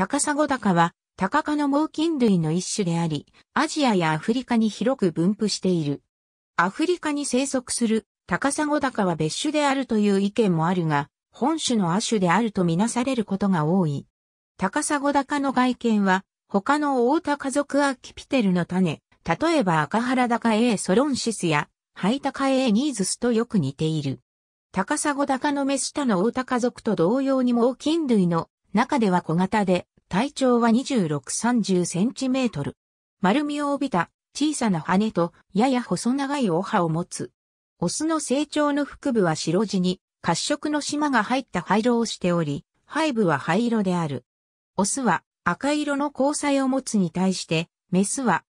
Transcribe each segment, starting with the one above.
高砂高は、タカ科の猛禽類の一種であり、アジアやアフリカに広く分布している。アフリカに生息する高砂高は別種であるという意見もあるが、本種の亜種であるとみなされることが多い。高砂高の外見は、他の大家族アキピテルの種、例えば赤原高 A ソロンシスや、ハイタカ A ニーズスとよく似ている。高砂高の目下の大家族と同様に猛禽類の中では小型で、体長は26-30センチメートル。丸みを帯びた小さな羽とやや細長いお歯を持つ。オスの成長の腹部は白地に褐色の縞が入った灰色をしており、背部は灰色である。オスは赤色の交際を持つに対して、メスは、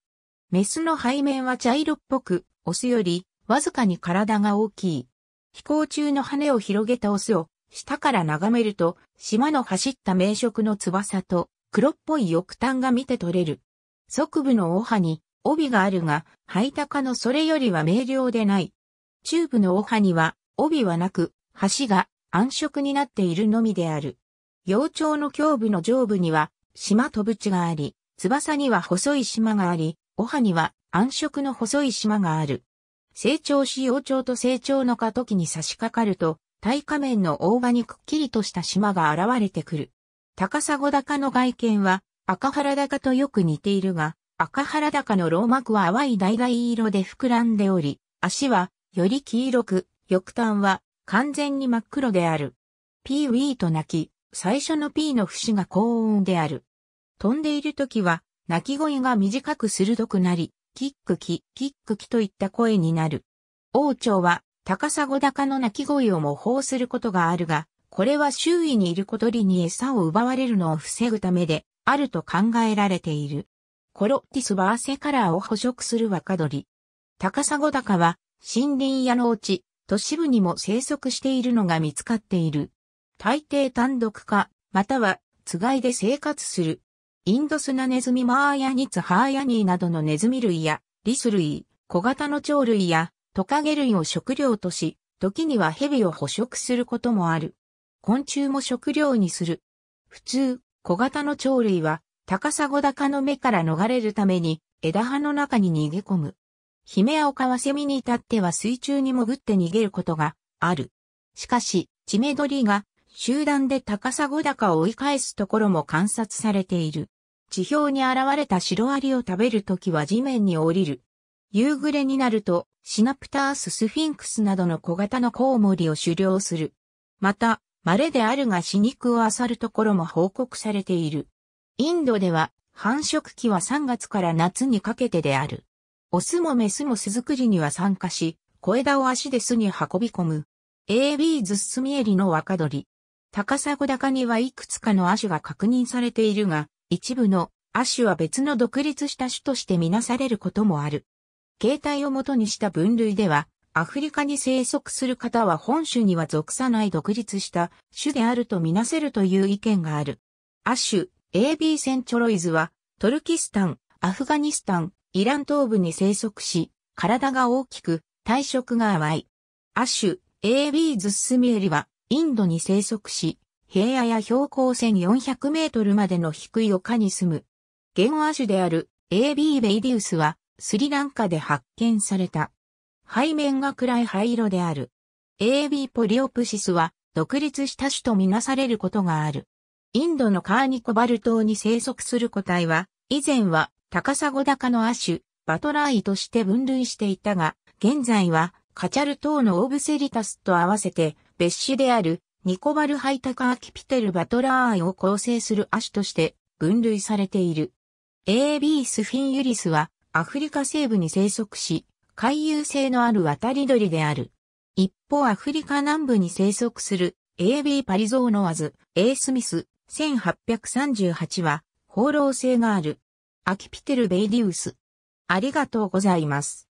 メスの背面は茶色っぽく、オスよりわずかに体が大きい。飛行中の羽を広げたオスを下から眺めると、島の走った名色の翼と、黒っぽい翼端が見て取れる。側部の尾葉に、帯があるが、ハイタカのそれよりは明瞭でない。中部の尾葉には、帯はなく、橋が暗色になっているのみである。幼鳥の胸部の上部には、島飛ぶ地があり、翼には細い島があり、尾葉には暗色の細い島がある。成長し幼鳥と成長の過渡期に差し掛かると、大仮面の大場にくっきりとした島が現れてくる。高砂高の外見は赤原高とよく似ているが、赤原高の老膜は淡い橙色で膨らんでおり、足はより黄色く、翼端は完全に真っ黒である。ピーウィーと鳴き、最初の P の節が高音である。飛んでいる時は、鳴き声が短く鋭くなり、キックキ、キックキといった声になる。王朝は高砂高の鳴き声を模倣することがあるが、これは周囲にいる小鳥に餌を奪われるのを防ぐためで、あると考えられている。コロッティスは汗カラーを捕食する若鳥。高砂高は森林や農地、都市部にも生息しているのが見つかっている。大抵単独化、またはつがいで生活する。インドスナネズミマーヤニツハーヤニーなどのネズミ類や、リス類、小型の鳥類や、トカゲ類を食料とし、時には蛇を捕食することもある。昆虫も食料にする。普通、小型の鳥類は、高砂高の目から逃れるために、枝葉の中に逃げ込む。ヒメアオカワセミに至っては水中に潜って逃げることがある。しかし、チメドリが集団で高砂高を追い返すところも観察されている。地表に現れたシロアリを食べるときは地面に降りる。夕暮れになると、シナプターススフィンクスなどの小型のコウモリを狩猟する。また、稀であるが死肉を漁るところも報告されている。インドでは、繁殖期は3月から夏にかけてである。オスもメスも巣作りには参加し、小枝を足で巣に運び込む。AB ズスミエリの若鳥。高砂高にはいくつかの亜種が確認されているが、一部の亜種は別の独立した種としてみなされることもある。形態をもとにした分類では、アフリカに生息する方は本種には属さない独立した種であるとみなせるという意見がある。亜種 AB センチョロイズはトルキスタン、アフガニスタン、イラン東部に生息し、体が大きく体色が淡い。亜種 AB ズッスミエリはインドに生息し、平野や標高1400メートルまでの低い丘に住む。原亜種である AB ベイディウスはスリランカで発見された。背面が暗い灰色である。AB ポリオプシスは独立した種とみなされることがある。インドのカーニコバル島に生息する個体は、以前は高砂高の亜種、バトラーイとして分類していたが、現在はカチャル島のオブセリタスと合わせて別種であるニコバルハイタカーキピテルバトラーイを構成する亜種として分類されている。AB スフィンユリスはアフリカ西部に生息し、回遊性のある渡り鳥である。一方アフリカ南部に生息する AB パリゾーノアズ、A スミス、1838は、放浪性がある。アキピテルベイディウス。ありがとうございます。